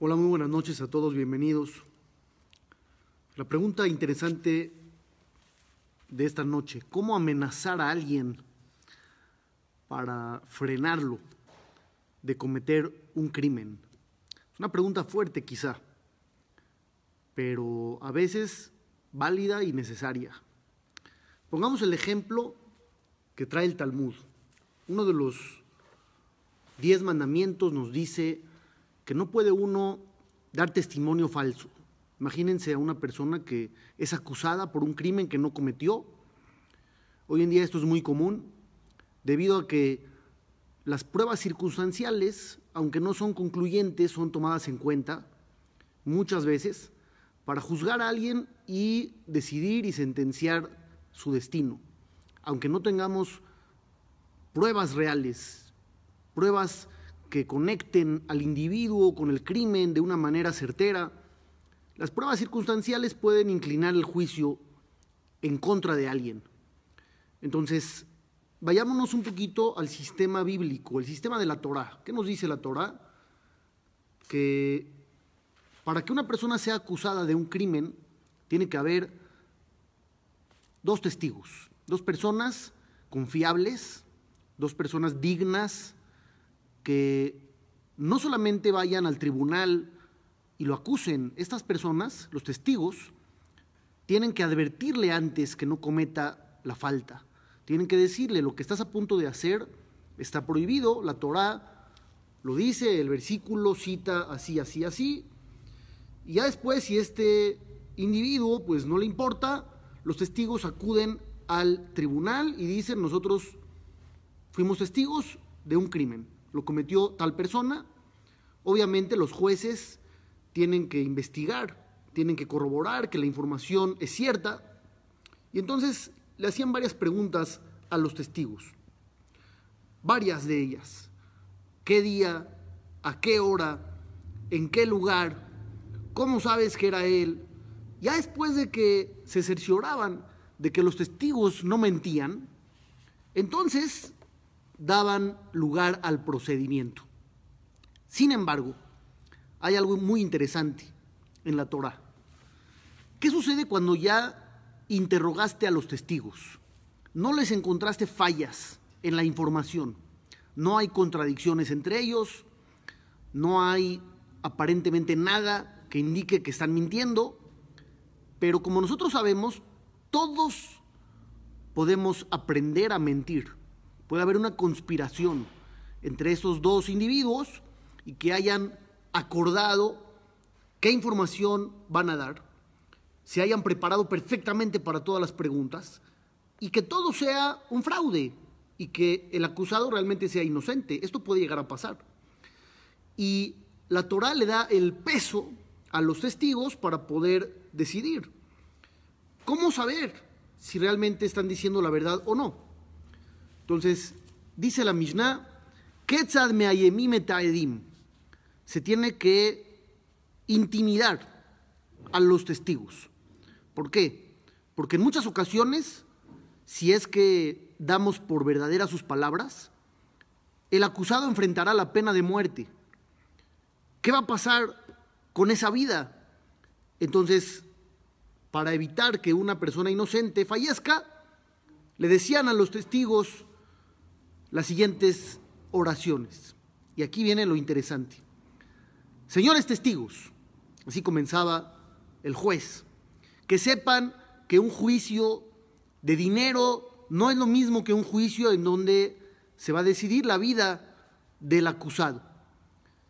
Hola, muy buenas noches a todos, bienvenidos. La pregunta interesante de esta noche, ¿cómo amenazar a alguien para frenarlo de cometer un crimen? Es una pregunta fuerte quizá, pero a veces válida y necesaria. Pongamos el ejemplo que trae el Talmud. Uno de los diez mandamientos nos dice, que no puede uno dar testimonio falso. Imagínense a una persona que es acusada por un crimen que no cometió. Hoy en día esto es muy común, debido a que las pruebas circunstanciales, aunque no son concluyentes, son tomadas en cuenta muchas veces para juzgar a alguien y decidir y sentenciar su destino. Aunque no tengamos pruebas reales, pruebas que conecten al individuo con el crimen de una manera certera, las pruebas circunstanciales pueden inclinar el juicio en contra de alguien. Entonces, vayámonos un poquito al sistema bíblico, el sistema de la Torá. ¿Qué nos dice la Torá? Que para que una persona sea acusada de un crimen, tiene que haber dos testigos, dos personas confiables, dos personas dignas que no solamente vayan al tribunal y lo acusen, estas personas, los testigos, tienen que advertirle antes que no cometa la falta. Tienen que decirle lo que estás a punto de hacer está prohibido, la Torá lo dice, el versículo cita así, así, así. Y ya después, si este individuo pues no le importa, los testigos acuden al tribunal y dicen, nosotros fuimos testigos de un crimen lo cometió tal persona, obviamente los jueces tienen que investigar, tienen que corroborar que la información es cierta. Y entonces le hacían varias preguntas a los testigos, varias de ellas. ¿Qué día? ¿A qué hora? ¿En qué lugar? ¿Cómo sabes que era él? Ya después de que se cercioraban de que los testigos no mentían, entonces daban lugar al procedimiento. Sin embargo, hay algo muy interesante en la Torah. ¿Qué sucede cuando ya interrogaste a los testigos? No les encontraste fallas en la información. No hay contradicciones entre ellos. No hay aparentemente nada que indique que están mintiendo. Pero como nosotros sabemos, todos podemos aprender a mentir. Puede haber una conspiración entre esos dos individuos y que hayan acordado qué información van a dar, se hayan preparado perfectamente para todas las preguntas y que todo sea un fraude y que el acusado realmente sea inocente. Esto puede llegar a pasar. Y la Torah le da el peso a los testigos para poder decidir. ¿Cómo saber si realmente están diciendo la verdad o no? Entonces, dice la Mishnah, Ketzad Se tiene que intimidar a los testigos. ¿Por qué? Porque en muchas ocasiones, si es que damos por verdaderas sus palabras, el acusado enfrentará la pena de muerte. ¿Qué va a pasar con esa vida? Entonces, para evitar que una persona inocente fallezca, le decían a los testigos, las siguientes oraciones. Y aquí viene lo interesante. Señores testigos, así comenzaba el juez, que sepan que un juicio de dinero no es lo mismo que un juicio en donde se va a decidir la vida del acusado.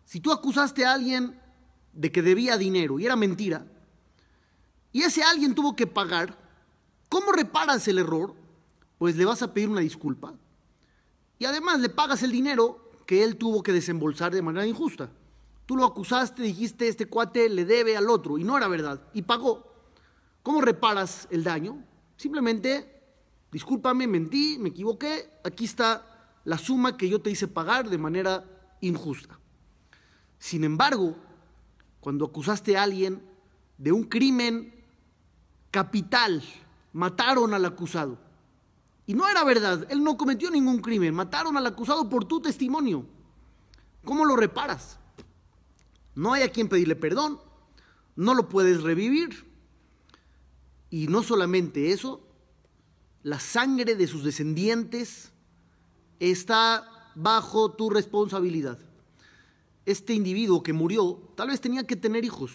Si tú acusaste a alguien de que debía dinero y era mentira, y ese alguien tuvo que pagar, ¿cómo reparas el error? Pues le vas a pedir una disculpa, y además le pagas el dinero que él tuvo que desembolsar de manera injusta. Tú lo acusaste, dijiste, este cuate le debe al otro, y no era verdad, y pagó. ¿Cómo reparas el daño? Simplemente, discúlpame, mentí, me equivoqué, aquí está la suma que yo te hice pagar de manera injusta. Sin embargo, cuando acusaste a alguien de un crimen capital, mataron al acusado, y no era verdad, él no cometió ningún crimen, mataron al acusado por tu testimonio. ¿Cómo lo reparas? No hay a quien pedirle perdón, no lo puedes revivir. Y no solamente eso, la sangre de sus descendientes está bajo tu responsabilidad. Este individuo que murió tal vez tenía que tener hijos.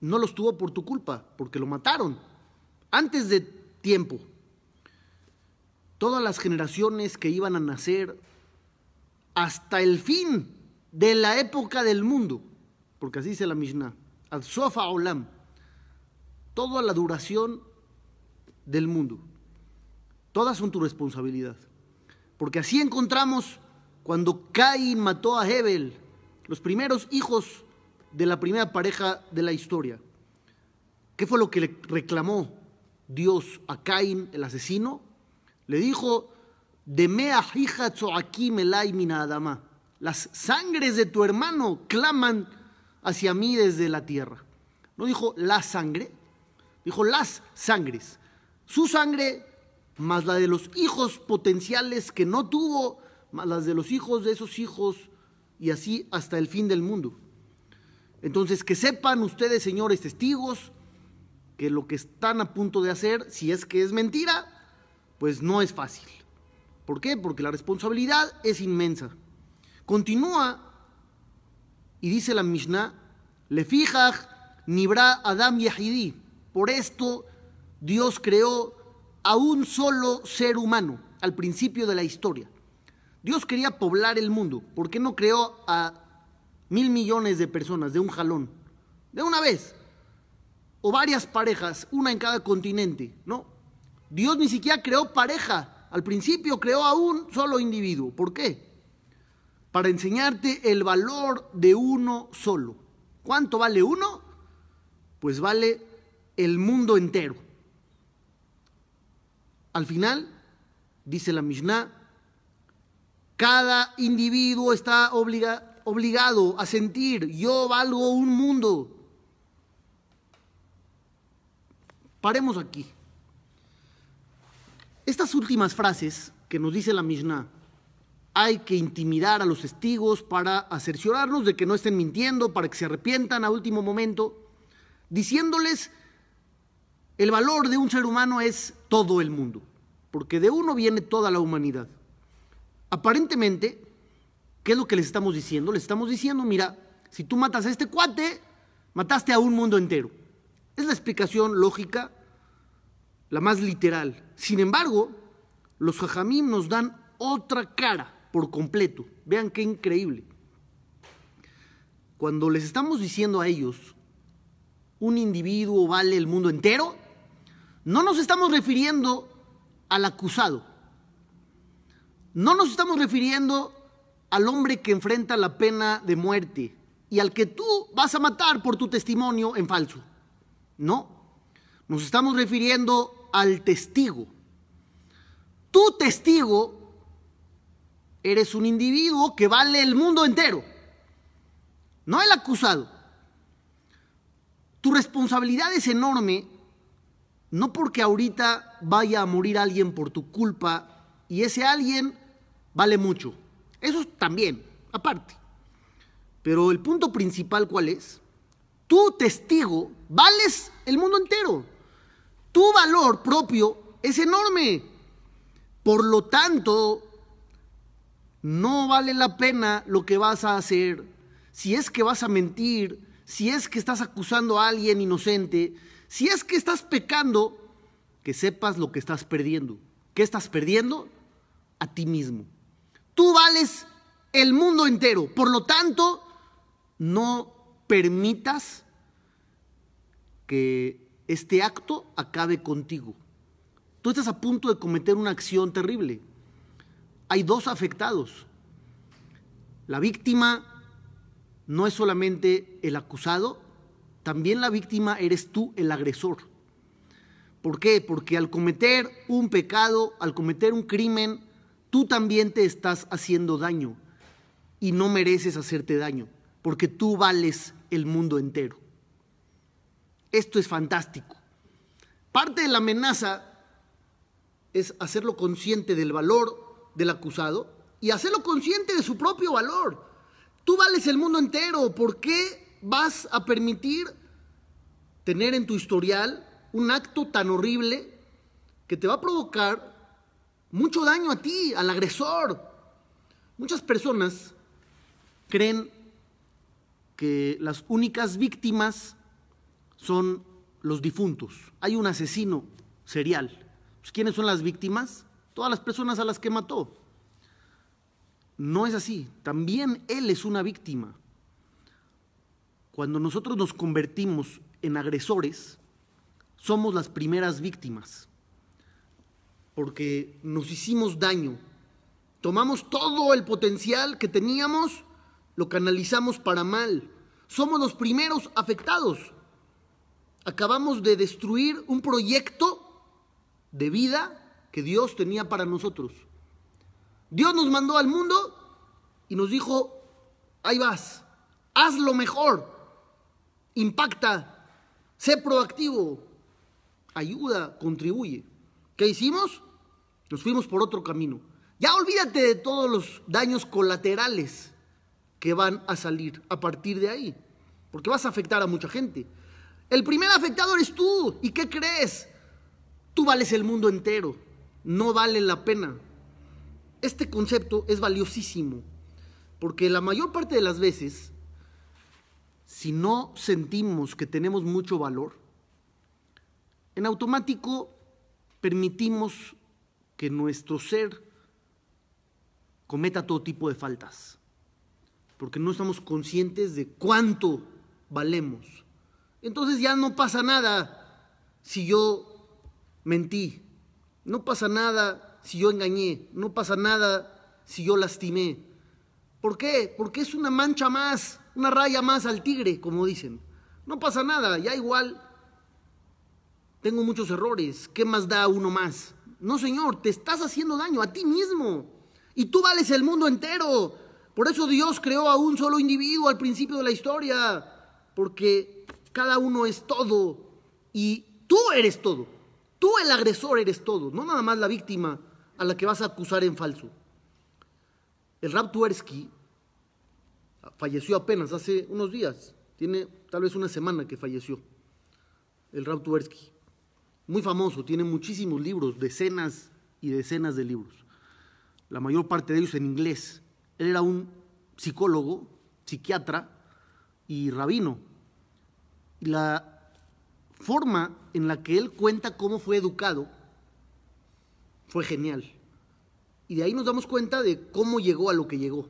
No los tuvo por tu culpa, porque lo mataron antes de tiempo todas las generaciones que iban a nacer hasta el fin de la época del mundo, porque así dice la Mishnah, al Olam, toda la duración del mundo, todas son tu responsabilidad, porque así encontramos cuando Caín mató a Hebel, los primeros hijos de la primera pareja de la historia. ¿Qué fue lo que le reclamó Dios a Caín, el asesino? Le dijo, Demea hija tzoakim mi adama. Las sangres de tu hermano claman hacia mí desde la tierra. No dijo la sangre, dijo las sangres. Su sangre más la de los hijos potenciales que no tuvo, más las de los hijos de esos hijos y así hasta el fin del mundo. Entonces, que sepan ustedes, señores testigos, que lo que están a punto de hacer, si es que es mentira, pues no es fácil. ¿Por qué? Porque la responsabilidad es inmensa. Continúa y dice la Mishnah, le nibra Adam Yahidi. Por esto Dios creó a un solo ser humano al principio de la historia. Dios quería poblar el mundo. ¿Por qué no creó a mil millones de personas de un jalón? De una vez. O varias parejas, una en cada continente. No, Dios ni siquiera creó pareja. Al principio creó a un solo individuo. ¿Por qué? Para enseñarte el valor de uno solo. ¿Cuánto vale uno? Pues vale el mundo entero. Al final, dice la Mishnah, cada individuo está obligado a sentir, yo valgo un mundo. Paremos aquí. Estas últimas frases que nos dice la Mishnah, hay que intimidar a los testigos para aserciorarnos de que no estén mintiendo, para que se arrepientan a último momento, diciéndoles el valor de un ser humano es todo el mundo, porque de uno viene toda la humanidad. Aparentemente, ¿qué es lo que les estamos diciendo? Les estamos diciendo, mira, si tú matas a este cuate, mataste a un mundo entero. Es la explicación lógica la más literal. Sin embargo, los jajamim nos dan otra cara por completo. Vean qué increíble. Cuando les estamos diciendo a ellos, un individuo vale el mundo entero, no nos estamos refiriendo al acusado. No nos estamos refiriendo al hombre que enfrenta la pena de muerte y al que tú vas a matar por tu testimonio en falso. No, nos estamos refiriendo al testigo. Tu testigo eres un individuo que vale el mundo entero, no el acusado. Tu responsabilidad es enorme, no porque ahorita vaya a morir alguien por tu culpa y ese alguien vale mucho. Eso también, aparte. Pero el punto principal, ¿cuál es? Tu testigo vales el mundo entero tu valor propio es enorme. Por lo tanto, no vale la pena lo que vas a hacer. Si es que vas a mentir, si es que estás acusando a alguien inocente, si es que estás pecando, que sepas lo que estás perdiendo. ¿Qué estás perdiendo? A ti mismo. Tú vales el mundo entero. Por lo tanto, no permitas que este acto acabe contigo. Tú estás a punto de cometer una acción terrible. Hay dos afectados. La víctima no es solamente el acusado, también la víctima eres tú, el agresor. ¿Por qué? Porque al cometer un pecado, al cometer un crimen, tú también te estás haciendo daño y no mereces hacerte daño, porque tú vales el mundo entero. Esto es fantástico. Parte de la amenaza es hacerlo consciente del valor del acusado y hacerlo consciente de su propio valor. Tú vales el mundo entero, ¿por qué vas a permitir tener en tu historial un acto tan horrible que te va a provocar mucho daño a ti, al agresor? Muchas personas creen que las únicas víctimas son los difuntos. Hay un asesino serial. Pues, ¿Quiénes son las víctimas? Todas las personas a las que mató. No es así. También él es una víctima. Cuando nosotros nos convertimos en agresores, somos las primeras víctimas. Porque nos hicimos daño. Tomamos todo el potencial que teníamos, lo canalizamos para mal. Somos los primeros afectados. Acabamos de destruir un proyecto de vida que Dios tenía para nosotros. Dios nos mandó al mundo y nos dijo, ahí vas, haz lo mejor, impacta, sé proactivo, ayuda, contribuye. ¿Qué hicimos? Nos fuimos por otro camino. Ya olvídate de todos los daños colaterales que van a salir a partir de ahí, porque vas a afectar a mucha gente. El primer afectado eres tú. ¿Y qué crees? Tú vales el mundo entero. No vale la pena. Este concepto es valiosísimo. Porque la mayor parte de las veces, si no sentimos que tenemos mucho valor, en automático permitimos que nuestro ser cometa todo tipo de faltas, porque no estamos conscientes de cuánto valemos. Entonces ya no pasa nada si yo mentí, no pasa nada si yo engañé, no pasa nada si yo lastimé. ¿Por qué? Porque es una mancha más, una raya más al tigre, como dicen. No pasa nada, ya igual tengo muchos errores, ¿qué más da uno más? No, Señor, te estás haciendo daño a ti mismo y tú vales el mundo entero. Por eso Dios creó a un solo individuo al principio de la historia, porque cada uno es todo y tú eres todo. Tú el agresor eres todo, no nada más la víctima a la que vas a acusar en falso. El Rab Tversky falleció apenas hace unos días, tiene tal vez una semana que falleció. El Rab Tversky, muy famoso, tiene muchísimos libros, decenas y decenas de libros. La mayor parte de ellos en inglés. Él era un psicólogo, psiquiatra y rabino, la forma en la que él cuenta cómo fue educado fue genial. Y de ahí nos damos cuenta de cómo llegó a lo que llegó.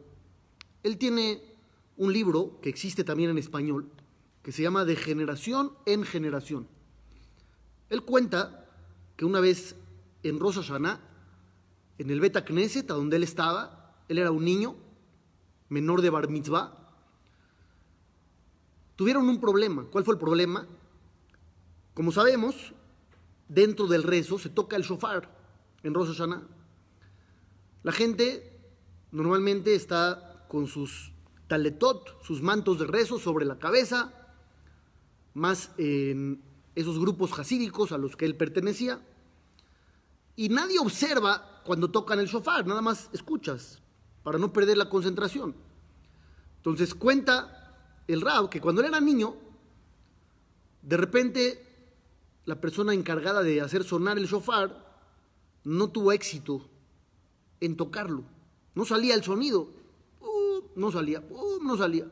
Él tiene un libro que existe también en español, que se llama De generación en generación. Él cuenta que una vez en rosa en el Beta Knesset, a donde él estaba, él era un niño menor de Bar Mitzvah, tuvieron un problema. ¿Cuál fue el problema? Como sabemos, dentro del rezo se toca el shofar en Rosh La gente normalmente está con sus taletot, sus mantos de rezo sobre la cabeza, más en esos grupos jasídicos a los que él pertenecía. Y nadie observa cuando tocan el shofar, nada más escuchas, para no perder la concentración. Entonces cuenta el Rab, que cuando él era niño, de repente la persona encargada de hacer sonar el shofar no tuvo éxito en tocarlo. No salía el sonido. Uh, no salía, uh, no salía.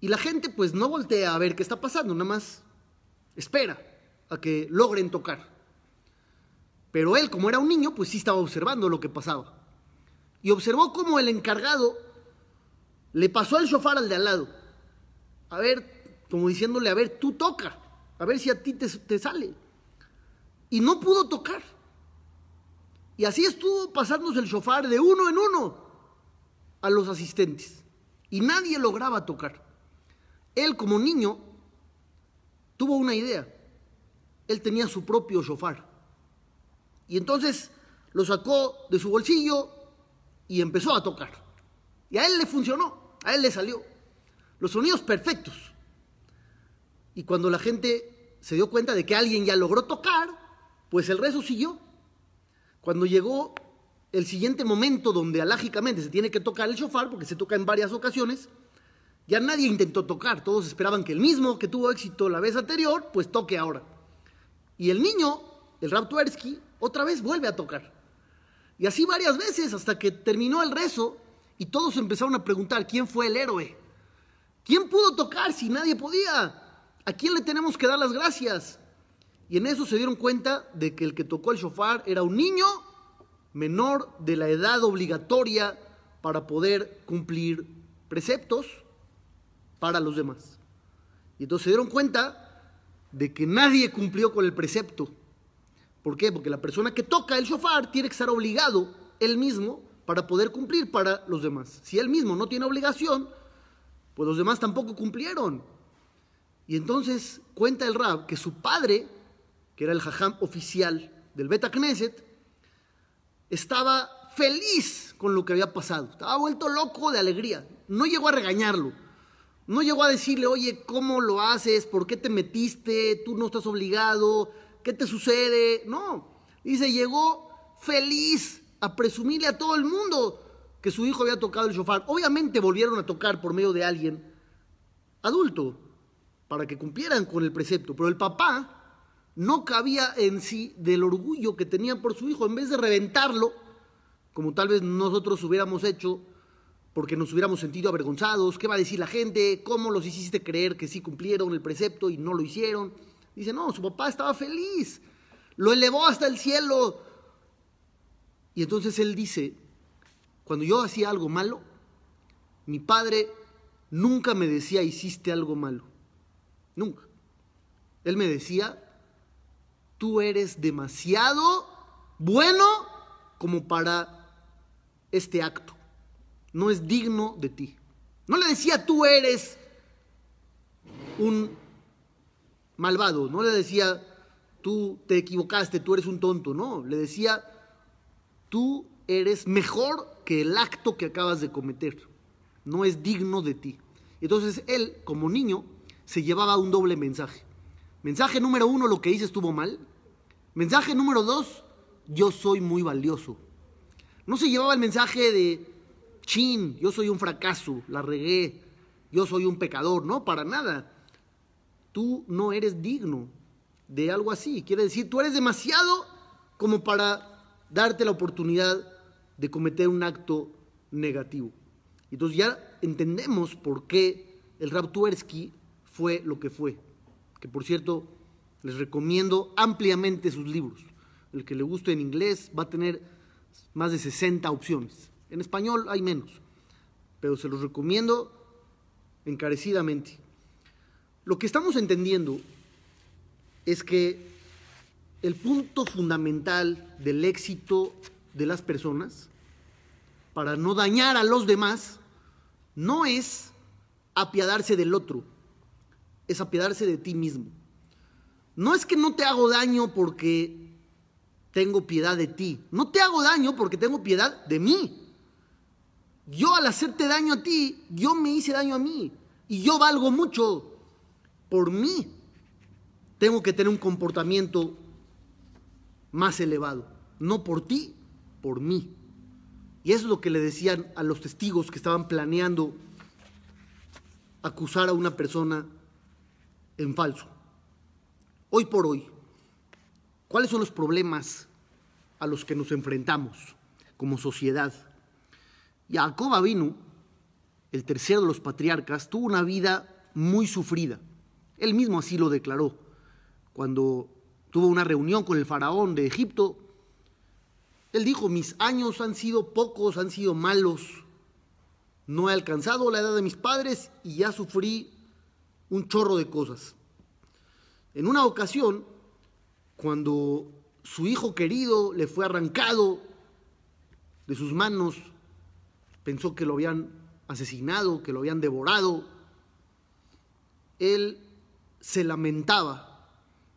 Y la gente pues no voltea a ver qué está pasando, nada más espera a que logren tocar. Pero él, como era un niño, pues sí estaba observando lo que pasaba. Y observó cómo el encargado le pasó el shofar al de al lado. A ver, como diciéndole, a ver, tú toca, a ver si a ti te, sale. Y no pudo tocar. Y así estuvo pasándose el shofar de uno en uno a los asistentes. Y nadie lograba tocar. Él como niño tuvo una idea. Él tenía su propio shofar. Y entonces lo sacó de su bolsillo y empezó a tocar. Y a él le funcionó. A él le salió. Los sonidos perfectos. Y cuando la gente se dio cuenta de que alguien ya logró tocar, pues el rezo siguió. Cuando llegó el siguiente momento donde alágicamente se tiene que tocar el shofar, porque se toca en varias ocasiones, ya nadie intentó tocar, todos esperaban que el mismo que tuvo éxito la vez anterior, pues toque ahora. Y el niño, el Rab otra vez vuelve a tocar. Y así varias veces hasta que terminó el rezo y todos empezaron a preguntar, ¿quién fue el héroe? ¿Quién pudo tocar si nadie podía? ¿A quién le tenemos que dar las gracias? Y en eso se dieron cuenta de que el que tocó el shofar era un niño menor de la edad obligatoria para poder cumplir preceptos para los demás. Y entonces se dieron cuenta de que nadie cumplió con el precepto. ¿Por qué? Porque la persona que toca el shofar tiene que estar obligado él mismo para poder cumplir para los demás. Si él mismo no tiene obligación, pues los demás tampoco cumplieron. Y entonces cuenta el Rab que su padre, que era el jajam oficial del Beta Knesset, estaba feliz con lo que había pasado. Estaba vuelto loco de alegría. No llegó a regañarlo. No llegó a decirle, oye, ¿cómo lo haces? ¿Por qué te metiste? ¿Tú no estás obligado? ¿Qué te sucede? No. Dice, llegó feliz a presumirle a todo el mundo que su hijo había tocado el shofar. Obviamente volvieron a tocar por medio de alguien adulto para que cumplieran con el precepto, pero el papá no cabía en sí del orgullo que tenía por su hijo, en vez de reventarlo, como tal vez nosotros hubiéramos hecho, porque nos hubiéramos sentido avergonzados, ¿qué va a decir la gente? ¿Cómo los hiciste creer que sí cumplieron el precepto y no lo hicieron? Dice, no, su papá estaba feliz, lo elevó hasta el cielo, y entonces él dice, cuando yo hacía algo malo, mi padre nunca me decía, hiciste algo malo. Nunca. Él me decía, tú eres demasiado bueno como para este acto. No es digno de ti. No le decía, tú eres un malvado. No le decía, tú te equivocaste, tú eres un tonto. No, le decía, tú eres mejor que el acto que acabas de cometer. No es digno de ti. Entonces él, como niño, se llevaba un doble mensaje. Mensaje número uno, lo que hice estuvo mal. Mensaje número dos, yo soy muy valioso. No se llevaba el mensaje de, chin, yo soy un fracaso, la regué, yo soy un pecador. No, para nada. Tú no eres digno de algo así. Quiere decir, tú eres demasiado como para darte la oportunidad de cometer un acto negativo. Entonces ya entendemos por qué el Tversky fue lo que fue. Que por cierto, les recomiendo ampliamente sus libros. El que le guste en inglés va a tener más de 60 opciones. En español hay menos, pero se los recomiendo encarecidamente. Lo que estamos entendiendo es que el punto fundamental del éxito de las personas para no dañar a los demás no es apiadarse del otro, es apiadarse de ti mismo. No es que no te hago daño porque tengo piedad de ti, no te hago daño porque tengo piedad de mí. Yo al hacerte daño a ti, yo me hice daño a mí y yo valgo mucho por mí. Tengo que tener un comportamiento más elevado. No por ti, por mí. Y eso es lo que le decían a los testigos que estaban planeando acusar a una persona en falso. Hoy por hoy, ¿cuáles son los problemas a los que nos enfrentamos como sociedad? Jacob vino, el tercero de los patriarcas, tuvo una vida muy sufrida. Él mismo así lo declaró cuando tuvo una reunión con el faraón de Egipto, él dijo, mis años han sido pocos, han sido malos, no he alcanzado la edad de mis padres y ya sufrí un chorro de cosas. En una ocasión, cuando su hijo querido le fue arrancado de sus manos, pensó que lo habían asesinado, que lo habían devorado, él se lamentaba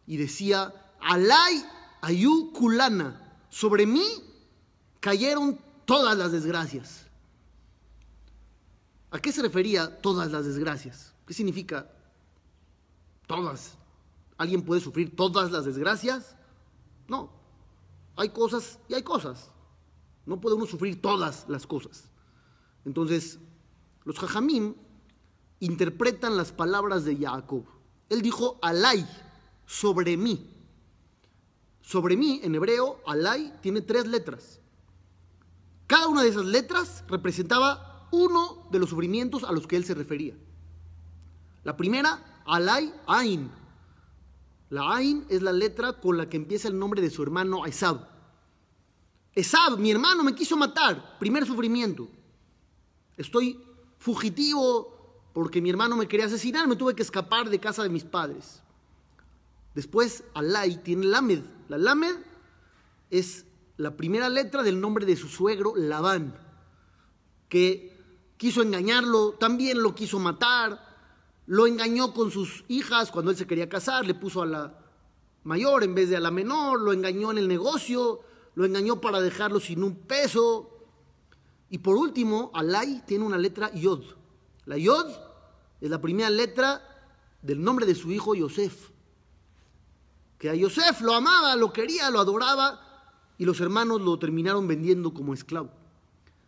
y decía, Alay ayu kulana. Sobre mí cayeron todas las desgracias. ¿A qué se refería todas las desgracias? ¿Qué significa todas? ¿Alguien puede sufrir todas las desgracias? No. Hay cosas y hay cosas. No podemos sufrir todas las cosas. Entonces, los jajamim interpretan las palabras de Jacob. Él dijo, alay, sobre mí. Sobre mí, en hebreo, Alay tiene tres letras. Cada una de esas letras representaba uno de los sufrimientos a los que él se refería. La primera, Alay Ain. La Ain es la letra con la que empieza el nombre de su hermano Esab. Esab, mi hermano me quiso matar. Primer sufrimiento. Estoy fugitivo porque mi hermano me quería asesinar, me tuve que escapar de casa de mis padres. Después, Alay tiene Lamed. La Lamed es la primera letra del nombre de su suegro, Labán, que quiso engañarlo, también lo quiso matar, lo engañó con sus hijas cuando él se quería casar, le puso a la mayor en vez de a la menor, lo engañó en el negocio, lo engañó para dejarlo sin un peso. Y por último, Alay tiene una letra Yod. La Yod es la primera letra del nombre de su hijo Yosef que a Yosef lo amaba, lo quería, lo adoraba, y los hermanos lo terminaron vendiendo como esclavo.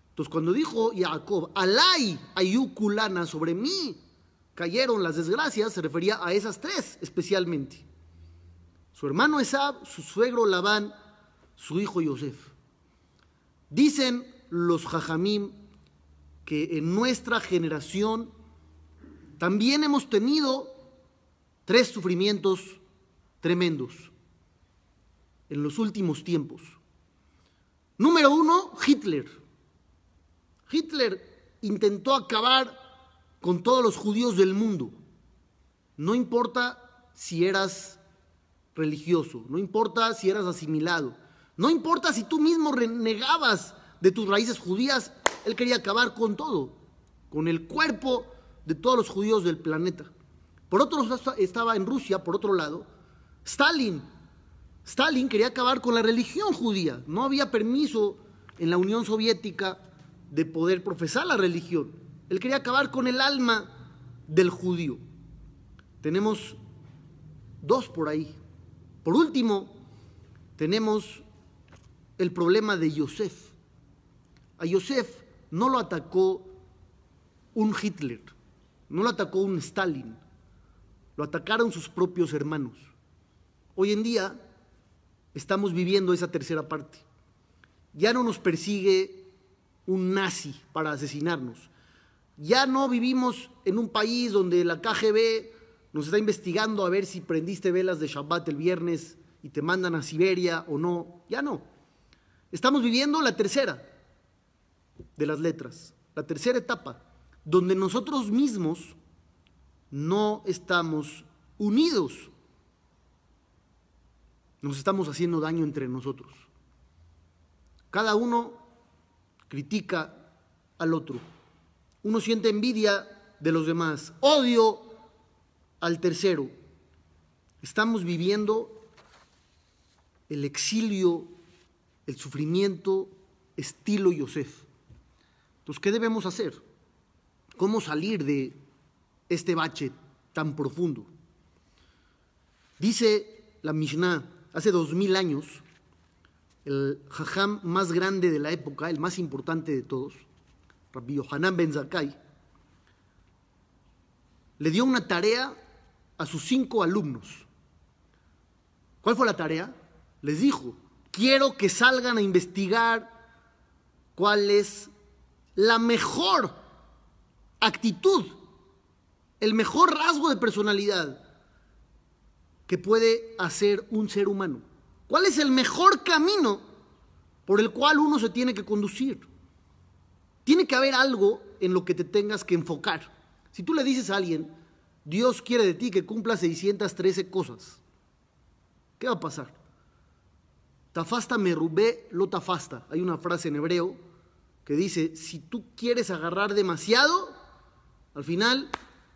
Entonces cuando dijo Jacob, Alay Ayukulana sobre mí cayeron las desgracias, se refería a esas tres especialmente. Su hermano Esab, su suegro Labán, su hijo Yosef. Dicen los jajamim que en nuestra generación también hemos tenido tres sufrimientos tremendos en los últimos tiempos. Número uno, Hitler. Hitler intentó acabar con todos los judíos del mundo. No importa si eras religioso, no importa si eras asimilado, no importa si tú mismo renegabas de tus raíces judías, él quería acabar con todo, con el cuerpo de todos los judíos del planeta. Por otro lado, estaba en Rusia, por otro lado, Stalin, Stalin quería acabar con la religión judía. No había permiso en la Unión Soviética de poder profesar la religión. Él quería acabar con el alma del judío. Tenemos dos por ahí. Por último, tenemos el problema de Yosef. A Yosef no lo atacó un Hitler, no lo atacó un Stalin, lo atacaron sus propios hermanos. Hoy en día estamos viviendo esa tercera parte. Ya no nos persigue un nazi para asesinarnos. Ya no vivimos en un país donde la KGB nos está investigando a ver si prendiste velas de Shabbat el viernes y te mandan a Siberia o no. Ya no. Estamos viviendo la tercera de las letras, la tercera etapa, donde nosotros mismos no estamos unidos nos estamos haciendo daño entre nosotros. Cada uno critica al otro. Uno siente envidia de los demás, odio al tercero. Estamos viviendo el exilio, el sufrimiento, estilo Yosef. Entonces, ¿qué debemos hacer? ¿Cómo salir de este bache tan profundo? Dice la Mishnah, hace dos mil años, el jajam más grande de la época, el más importante de todos, Rabbi Yohanan Ben Zakai, le dio una tarea a sus cinco alumnos. ¿Cuál fue la tarea? Les dijo, quiero que salgan a investigar cuál es la mejor actitud, el mejor rasgo de personalidad que puede hacer un ser humano. ¿Cuál es el mejor camino por el cual uno se tiene que conducir? Tiene que haber algo en lo que te tengas que enfocar. Si tú le dices a alguien, Dios quiere de ti que cumpla 613 cosas, ¿qué va a pasar? Tafasta me rubé lo tafasta. Hay una frase en hebreo que dice, si tú quieres agarrar demasiado, al final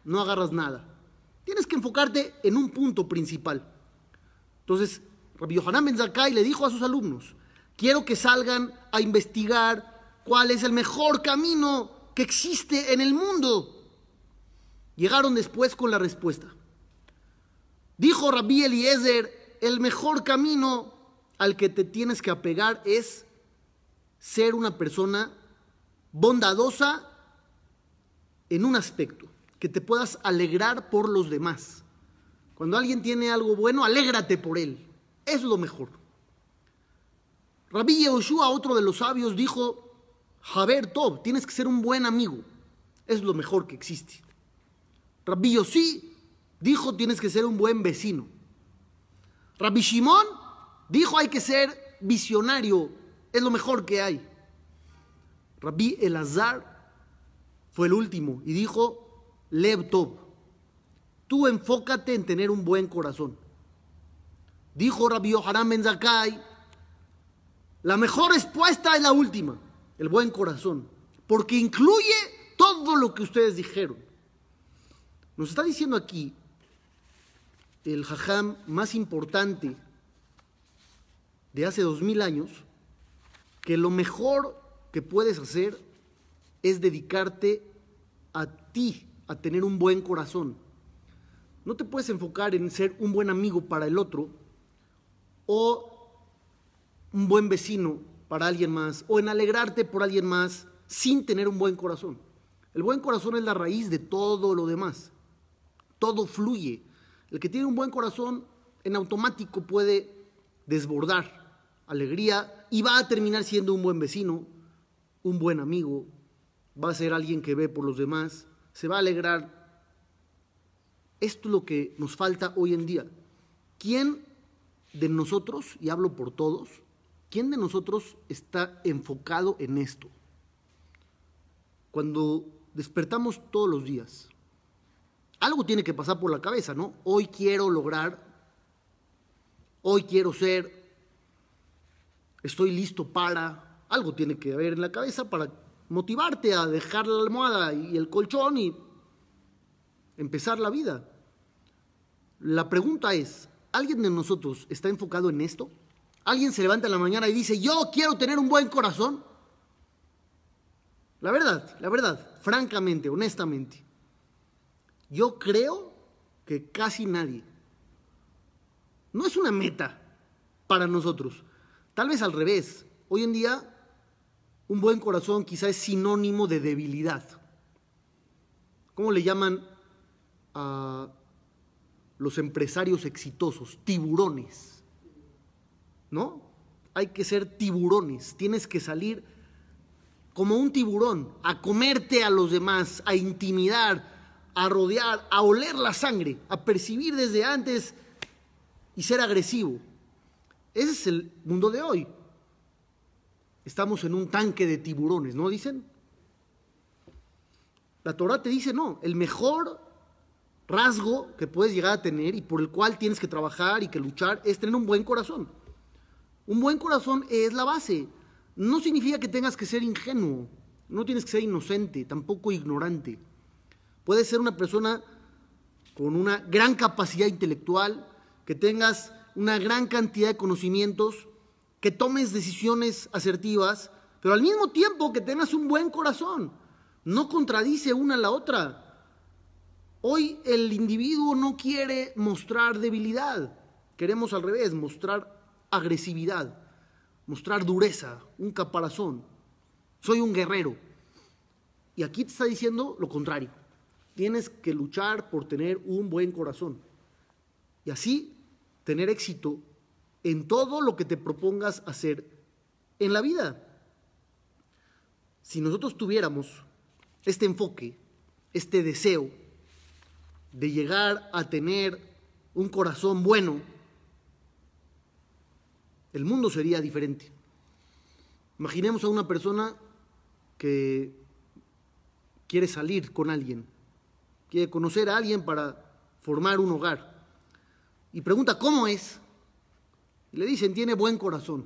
no agarras nada. Tienes que enfocarte en un punto principal. Entonces, Rabbi Yohanan Ben Zakkai le dijo a sus alumnos, quiero que salgan a investigar cuál es el mejor camino que existe en el mundo. Llegaron después con la respuesta. Dijo Rabbi Eliezer, el mejor camino al que te tienes que apegar es ser una persona bondadosa en un aspecto que te puedas alegrar por los demás. Cuando alguien tiene algo bueno, alégrate por él. Es lo mejor. Rabbi Yehoshua, otro de los sabios, dijo, Javer Tob, tienes que ser un buen amigo. Es lo mejor que existe. Rabbi Yossi dijo, tienes que ser un buen vecino. Rabí Shimon dijo, hay que ser visionario. Es lo mejor que hay. Rabbi Elazar fue el último y dijo, laptop. Tú enfócate en tener un buen corazón. Dijo Rabbi jaramen Ben la mejor respuesta es la última, el buen corazón, porque incluye todo lo que ustedes dijeron. Nos está diciendo aquí el jajam más importante de hace dos mil años, que lo mejor que puedes hacer es dedicarte a ti tener un buen corazón. No te puedes enfocar en ser un buen amigo para el otro o un buen vecino para alguien más o en alegrarte por alguien más sin tener un buen corazón. El buen corazón es la raíz de todo lo demás. Todo fluye. El que tiene un buen corazón en automático puede desbordar alegría y va a terminar siendo un buen vecino, un buen amigo, va a ser alguien que ve por los demás se va a alegrar. Esto es lo que nos falta hoy en día. ¿Quién de nosotros, y hablo por todos, quién de nosotros está enfocado en esto? Cuando despertamos todos los días, algo tiene que pasar por la cabeza, ¿no? Hoy quiero lograr, hoy quiero ser, estoy listo para, algo tiene que haber en la cabeza para motivarte a dejar la almohada y el colchón y empezar la vida. La pregunta es, ¿alguien de nosotros está enfocado en esto? ¿Alguien se levanta en la mañana y dice, yo quiero tener un buen corazón? La verdad, la verdad, francamente, honestamente, yo creo que casi nadie. No es una meta para nosotros. Tal vez al revés. Hoy en día un buen corazón quizá es sinónimo de debilidad. ¿Cómo le llaman a los empresarios exitosos? Tiburones. ¿No? Hay que ser tiburones. Tienes que salir como un tiburón a comerte a los demás, a intimidar, a rodear, a oler la sangre, a percibir desde antes y ser agresivo. Ese es el mundo de hoy. Estamos en un tanque de tiburones, ¿no dicen? La Torah te dice, no, el mejor rasgo que puedes llegar a tener y por el cual tienes que trabajar y que luchar es tener un buen corazón. Un buen corazón es la base. No significa que tengas que ser ingenuo, no tienes que ser inocente, tampoco ignorante. Puedes ser una persona con una gran capacidad intelectual, que tengas una gran cantidad de conocimientos, que tomes decisiones asertivas, pero al mismo tiempo que tengas un buen corazón. No contradice una a la otra. Hoy el individuo no quiere mostrar debilidad. Queremos al revés, mostrar agresividad, mostrar dureza, un caparazón. Soy un guerrero. Y aquí te está diciendo lo contrario. Tienes que luchar por tener un buen corazón. Y así tener éxito en todo lo que te propongas hacer en la vida. Si nosotros tuviéramos este enfoque, este deseo de llegar a tener un corazón bueno, el mundo sería diferente. Imaginemos a una persona que quiere salir con alguien, quiere conocer a alguien para formar un hogar y pregunta cómo es le dicen, tiene buen corazón.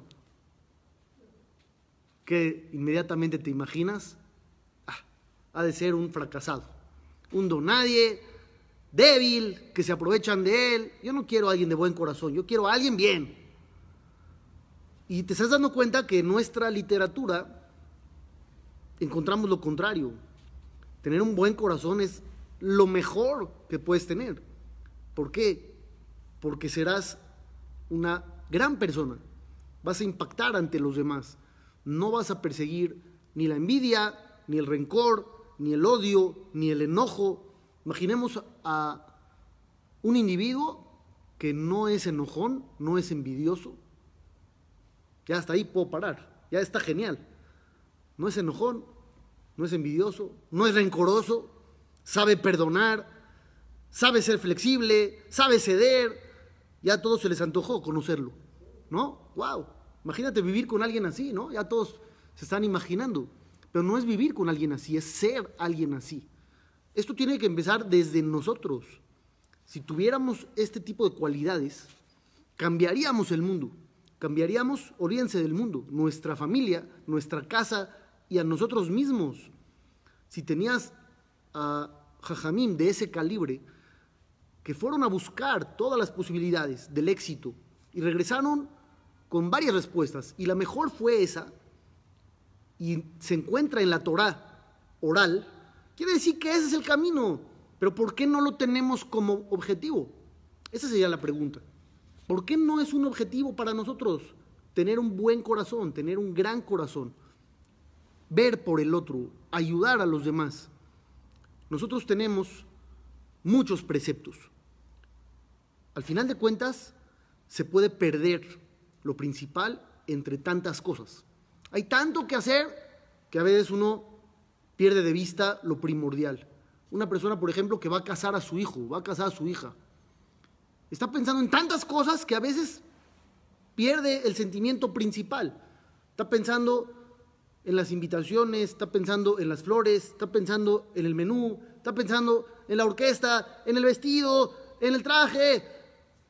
Que inmediatamente te imaginas, ah, ha de ser un fracasado, un donadie, débil, que se aprovechan de él. Yo no quiero a alguien de buen corazón, yo quiero a alguien bien. Y te estás dando cuenta que en nuestra literatura encontramos lo contrario. Tener un buen corazón es lo mejor que puedes tener. ¿Por qué? Porque serás una gran persona, vas a impactar ante los demás, no vas a perseguir ni la envidia, ni el rencor, ni el odio, ni el enojo. Imaginemos a un individuo que no es enojón, no es envidioso. Ya hasta ahí puedo parar, ya está genial. No es enojón, no es envidioso, no es rencoroso, sabe perdonar, sabe ser flexible, sabe ceder, ya a todos se les antojó conocerlo, ¿no? ¡Wow! Imagínate vivir con alguien así, ¿no? Ya todos se están imaginando. Pero no es vivir con alguien así, es ser alguien así. Esto tiene que empezar desde nosotros. Si tuviéramos este tipo de cualidades, cambiaríamos el mundo. Cambiaríamos, olvídense del mundo, nuestra familia, nuestra casa y a nosotros mismos. Si tenías a Jajamim de ese calibre, que fueron a buscar todas las posibilidades del éxito y regresaron con varias respuestas. Y la mejor fue esa, y se encuentra en la Torah oral, quiere decir que ese es el camino. Pero ¿por qué no lo tenemos como objetivo? Esa sería la pregunta. ¿Por qué no es un objetivo para nosotros tener un buen corazón, tener un gran corazón? Ver por el otro, ayudar a los demás. Nosotros tenemos muchos preceptos. Al final de cuentas, se puede perder lo principal entre tantas cosas. Hay tanto que hacer que a veces uno pierde de vista lo primordial. Una persona, por ejemplo, que va a casar a su hijo, va a casar a su hija, está pensando en tantas cosas que a veces pierde el sentimiento principal. Está pensando en las invitaciones, está pensando en las flores, está pensando en el menú, está pensando en la orquesta, en el vestido, en el traje,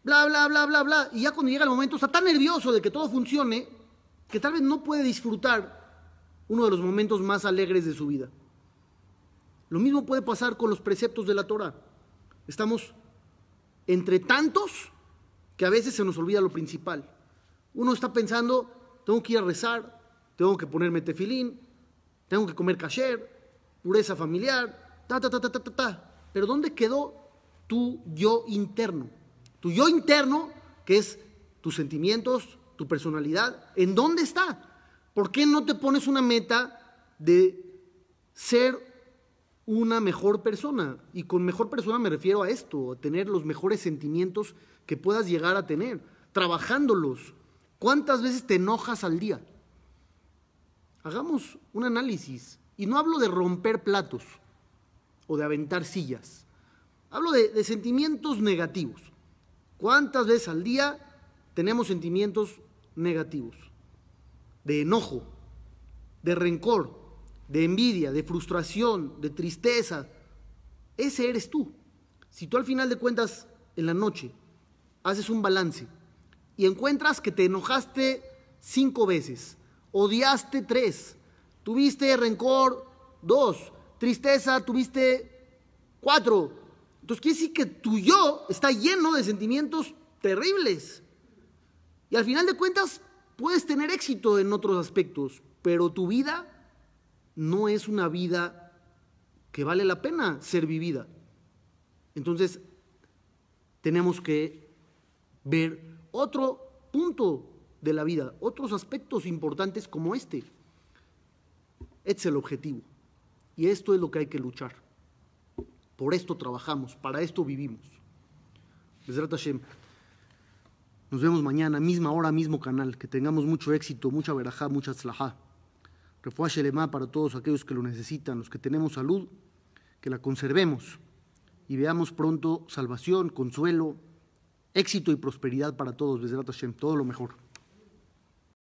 bla, bla, bla, bla, bla. Y ya cuando llega el momento está tan nervioso de que todo funcione que tal vez no puede disfrutar uno de los momentos más alegres de su vida. Lo mismo puede pasar con los preceptos de la Torah. Estamos entre tantos que a veces se nos olvida lo principal. Uno está pensando, tengo que ir a rezar, tengo que ponerme tefilín, tengo que comer kasher, pureza familiar, ta, ta, ta, ta, ta, ta, ta. Pero ¿dónde quedó tu yo interno? Tu yo interno, que es tus sentimientos, tu personalidad, ¿en dónde está? ¿Por qué no te pones una meta de ser una mejor persona? Y con mejor persona me refiero a esto, a tener los mejores sentimientos que puedas llegar a tener, trabajándolos. ¿Cuántas veces te enojas al día? Hagamos un análisis. Y no hablo de romper platos o de aventar sillas. Hablo de, de sentimientos negativos. ¿Cuántas veces al día tenemos sentimientos negativos? De enojo, de rencor, de envidia, de frustración, de tristeza. Ese eres tú. Si tú al final de cuentas, en la noche, haces un balance y encuentras que te enojaste cinco veces, odiaste tres, tuviste rencor dos, tristeza tuviste cuatro, entonces quiere decir que tu yo está lleno de sentimientos terribles. Y al final de cuentas puedes tener éxito en otros aspectos, pero tu vida no es una vida que vale la pena ser vivida. Entonces tenemos que ver otro punto de la vida, otros aspectos importantes como este. Este es el objetivo. Y esto es lo que hay que luchar. Por esto trabajamos, para esto vivimos. Nos vemos mañana, misma hora, mismo canal. Que tengamos mucho éxito, mucha verajá, mucha tzlajá. Refuá Shelema para todos aquellos que lo necesitan, los que tenemos salud, que la conservemos y veamos pronto salvación, consuelo, éxito y prosperidad para todos. Besrat Hashem, todo lo mejor.